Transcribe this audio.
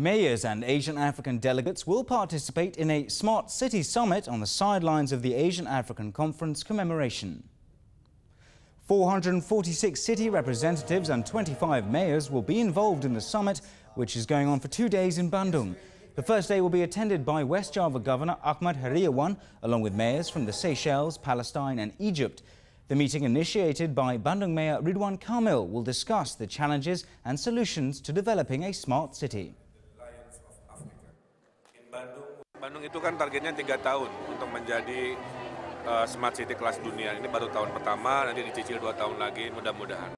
Mayors and Asian African delegates will participate in a Smart City Summit on the sidelines of the Asian African Conference commemoration. 446 city representatives and 25 mayors will be involved in the summit, which is going on for two days in Bandung. The first day will be attended by West Java Governor Ahmad Heriawan, along with mayors from the Seychelles, Palestine and Egypt. The meeting initiated by Bandung Mayor Ridwan Kamil will discuss the challenges and solutions to developing a smart city. Bandung. Bandung itu kan targetnya tiga tahun untuk menjadi uh, smart city kelas dunia. Ini baru tahun pertama, nanti dicicil dua tahun lagi mudah-mudahan.